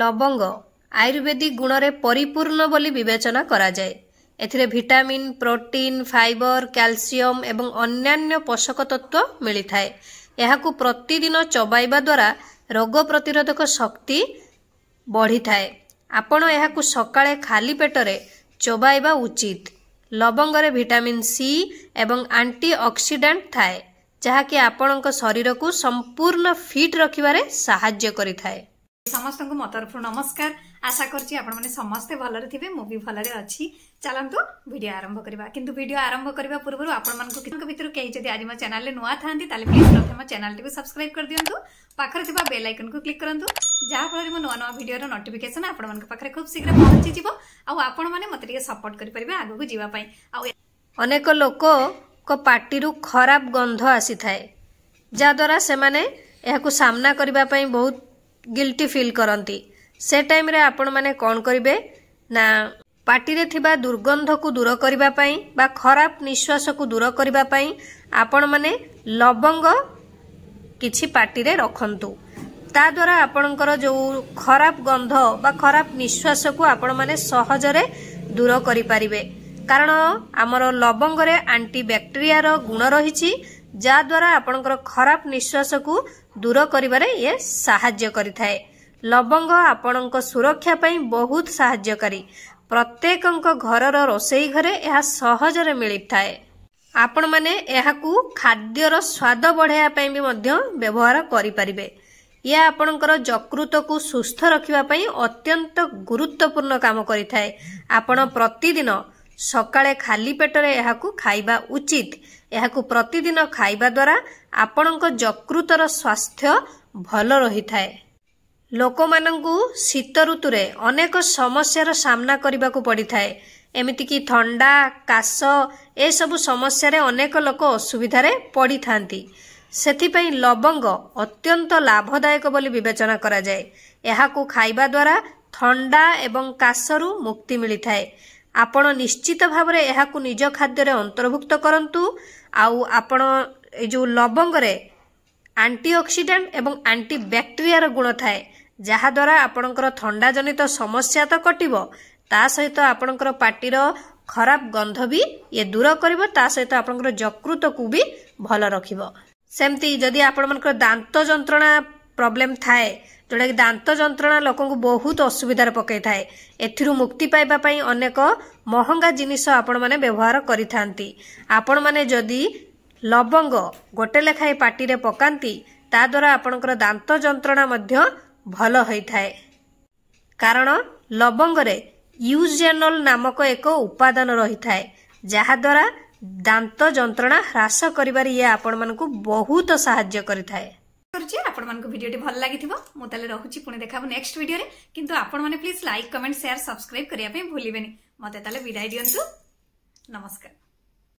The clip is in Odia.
ଲବଙ୍ଗ ଆୟୁର୍ବେଦିକ ଗୁଣରେ ପରିପୂର୍ଣ୍ଣ ବୋଲି ବିବେଚନା କରାଯାଏ ଏଥିରେ ଭିଟାମିନ୍ ପ୍ରୋଟିନ୍ ଫାଇବର କ୍ୟାଲସିୟମ ଏବଂ ଅନ୍ୟାନ୍ୟ ପୋଷକ ତତ୍ତ୍ୱ ମିଳିଥାଏ ଏହାକୁ ପ୍ରତିଦିନ ଚବାଇବା ଦ୍ୱାରା ରୋଗ ପ୍ରତିରୋଧକ ଶକ୍ତି ବଢ଼ିଥାଏ ଆପଣ ଏହାକୁ ସକାଳେ ଖାଲି ପେଟରେ ଚୋବାଇବା ଉଚିତ ଲବଙ୍ଗରେ ଭିଟାମିନ୍ ସି ଏବଂ ଆଣ୍ଟି ଅକ୍ସିଡ଼ାଣ୍ଟ ଥାଏ ଯାହାକି ଆପଣଙ୍କ ଶରୀରକୁ ସମ୍ପୂର୍ଣ୍ଣ ଫିଟ୍ ରଖିବାରେ ସାହାଯ୍ୟ କରିଥାଏ ସମସ୍ତଙ୍କୁ ମୋ ତରଫରୁ ନମସ୍କାର ଆଶା କରୁଛି ଆପଣମାନେ ସମସ୍ତେ ଭଲରେ ଥିବେ ମୁଁ ବି ଭଲରେ ଅଛି ଚାଲନ୍ତୁ ଭିଡ଼ିଓ ଆରମ୍ଭ କରିବା କିନ୍ତୁ ଭିଡ଼ିଓ ଆରମ୍ଭ କରିବା ପୂର୍ବରୁ ଆପଣମାନଙ୍କୁ କିଛି ଭିତରୁ କେହି ଯଦି ଆଜି ମୋ ଚ୍ୟାନେଲରେ ନୂଆ ଥାନ୍ତି ତାହେଲେ ପ୍ଲିଜ୍ ପ୍ରଥମେ ମୋ ଚ୍ୟାନେଲଟିକୁ ସବସ୍କ୍ରାଇବ୍ କରିଦିଅନ୍ତୁ ପାଖରେ ଥିବା ବେଲ୍ ଆଇକନ୍କୁ କ୍ଲିକ୍ କରନ୍ତୁ ଯାହାଫଳରେ ମୋ ନୂଆ ନୂଆ ଭିଡ଼ିଓର ନୋଟିଫିକେସନ୍ ଆପଣମାନଙ୍କ ପାଖରେ ଖୁବ୍ ଶୀଘ୍ର ପହଞ୍ଚିଯିବ ଆଉ ଆପଣମାନେ ମୋତେ ଟିକେ ସପୋର୍ଟ କରିପାରିବେ ଆଗକୁ ଯିବା ପାଇଁ ଆଉ ଅନେକ ଲୋକଙ୍କ ପାଟିରୁ ଖରାପ ଗନ୍ଧ ଆସିଥାଏ ଯାହାଦ୍ୱାରା ସେମାନେ ଏହାକୁ ସାମ୍ନା କରିବା ପାଇଁ ବହୁତ ଗିଲ୍ଟି ଫିଲ୍ କରନ୍ତି ସେ ଟାଇମ୍ରେ ଆପଣମାନେ କ'ଣ କରିବେ ନା ପାଟିରେ ଥିବା ଦୁର୍ଗନ୍ଧକୁ ଦୂର କରିବା ପାଇଁ ବା ଖରାପ ନିଶ୍ୱାସକୁ ଦୂର କରିବା ପାଇଁ ଆପଣମାନେ ଲବଙ୍ଗ କିଛି ପାଟିରେ ରଖନ୍ତୁ ତାଦ୍ୱାରା ଆପଣଙ୍କର ଯେଉଁ ଖରାପ ଗନ୍ଧ ବା ଖରାପ ନିଶ୍ୱାସକୁ ଆପଣମାନେ ସହଜରେ ଦୂର କରିପାରିବେ କାରଣ ଆମର ଲବଙ୍ଗରେ ଆଣ୍ଟି ବ୍ୟାକ୍ଟେରିଆର ଗୁଣ ରହିଛି ଯାହାଦ୍ୱାରା ଆପଣଙ୍କର ଖରାପ ନିଶ୍ୱାସକୁ ଦୂର କରିବାରେ ଇଏ ସାହାଯ୍ୟ କରିଥାଏ ଲବଙ୍ଗ ଆପଣଙ୍କ ସୁରକ୍ଷା ପାଇଁ ବହୁତ ସାହାଯ୍ୟକାରୀ ପ୍ରତ୍ୟେକଙ୍କ ଘରର ରୋଷେଇ ଘରେ ଏହା ସହଜରେ ମିଳିଥାଏ ଆପଣମାନେ ଏହାକୁ ଖାଦ୍ୟର ସ୍ୱାଦ ବଢ଼ାଇବା ପାଇଁ ବି ମଧ୍ୟ ବ୍ୟବହାର କରିପାରିବେ ଏହା ଆପଣଙ୍କର ଯକୃତକୁ ସୁସ୍ଥ ରଖିବା ପାଇଁ ଅତ୍ୟନ୍ତ ଗୁରୁତ୍ୱପୂର୍ଣ୍ଣ କାମ କରିଥାଏ ଆପଣ ପ୍ରତିଦିନ ସକାଳେ ଖାଲି ପେଟରେ ଏହାକୁ ଖାଇବା ଉଚିତ ଏହାକୁ ପ୍ରତିଦିନ ଖାଇବା ଦ୍ୱାରା ଆପଣଙ୍କ ଯକୃତର ସ୍ୱାସ୍ଥ୍ୟ ଭଲ ରହିଥାଏ ଲୋକମାନଙ୍କୁ ଶୀତ ଋତୁରେ ଅନେକ ସମସ୍ୟାର ସାମ୍ନା କରିବାକୁ ପଡ଼ିଥାଏ ଏମିତିକି ଥଣ୍ଡା କାଶ ଏସବୁ ସମସ୍ୟାରେ ଅନେକ ଲୋକ ଅସୁବିଧାରେ ପଡ଼ିଥାନ୍ତି ସେଥିପାଇଁ ଲବଙ୍ଗ ଅତ୍ୟନ୍ତ ଲାଭଦାୟକ ବୋଲି ବିବେଚନା କରାଯାଏ ଏହାକୁ ଖାଇବା ଦ୍ୱାରା ଥଣ୍ଡା ଏବଂ କାଶରୁ ମୁକ୍ତି ମିଳିଥାଏ ଆପଣ ନିଶ୍ଚିତ ଭାବରେ ଏହାକୁ ନିଜ ଖାଦ୍ୟରେ ଅନ୍ତର୍ଭୁକ୍ତ କରନ୍ତୁ ଆଉ ଆପଣ ଏ ଯେଉଁ ଲବଙ୍ଗରେ ଆଣ୍ଟିଅକ୍ସିଡେଣ୍ଟ ଏବଂ ଆଣ୍ଟି ବ୍ୟାକ୍ଟେରିଆର ଗୁଣ ଥାଏ ଯାହାଦ୍ୱାରା ଆପଣଙ୍କର ଥଣ୍ଡାଜନିତ ସମସ୍ୟା ତ କଟିବ ତା ସହିତ ଆପଣଙ୍କର ପାଟିର ଖରାପ ଗନ୍ଧ ବି ଇଏ ଦୂର କରିବ ତା ସହିତ ଆପଣଙ୍କର ଯକୃତକୁ ବି ଭଲ ରଖିବ ସେମିତି ଯଦି ଆପଣମାନଙ୍କର ଦାନ୍ତ ଯନ୍ତ୍ରଣା ପ୍ରୋବ୍ଲେମ୍ ଥାଏ ଯେଉଁଟାକି ଦାନ୍ତ ଯନ୍ତ୍ରଣା ଲୋକଙ୍କୁ ବହୁତ ଅସୁବିଧାରେ ପକାଇଥାଏ ଏଥିରୁ ମୁକ୍ତି ପାଇବା ପାଇଁ ଅନେକ ମହଙ୍ଗା ଜିନିଷ ଆପଣମାନେ ବ୍ୟବହାର କରିଥାନ୍ତି ଆପଣମାନେ ଯଦି ଲବଙ୍ଗ ଗୋଟେ ଲେଖାଏଁ ପାଟିରେ ପକାନ୍ତି ତାଦ୍ୱାରା ଆପଣଙ୍କର ଦାନ୍ତ ଯନ୍ତ୍ରଣା ମଧ୍ୟ ଭଲ ହୋଇଥାଏ କାରଣ ଲବଙ୍ଗରେ ୟୁଜେନଲ ନାମକ ଏକ ଉପାଦାନ ରହିଥାଏ ଯାହାଦ୍ୱାରା ଦାନ୍ତ ଯନ୍ତ୍ରଣା ହ୍ରାସ କରିବାରେ ଇଏ ଆପଣମାନଙ୍କୁ ବହୁତ ସାହାଯ୍ୟ କରିଥାଏ করছি আপনার ভিডিওটি ভাল লাগি মু তাহলে রহুছি পুঁ দেখা নেক্সট ভিডিওরে কিন্তু আপনার please like comment share subscribe করা ভুলবেনি মতো তাহলে বিদায় দিও নমস্কার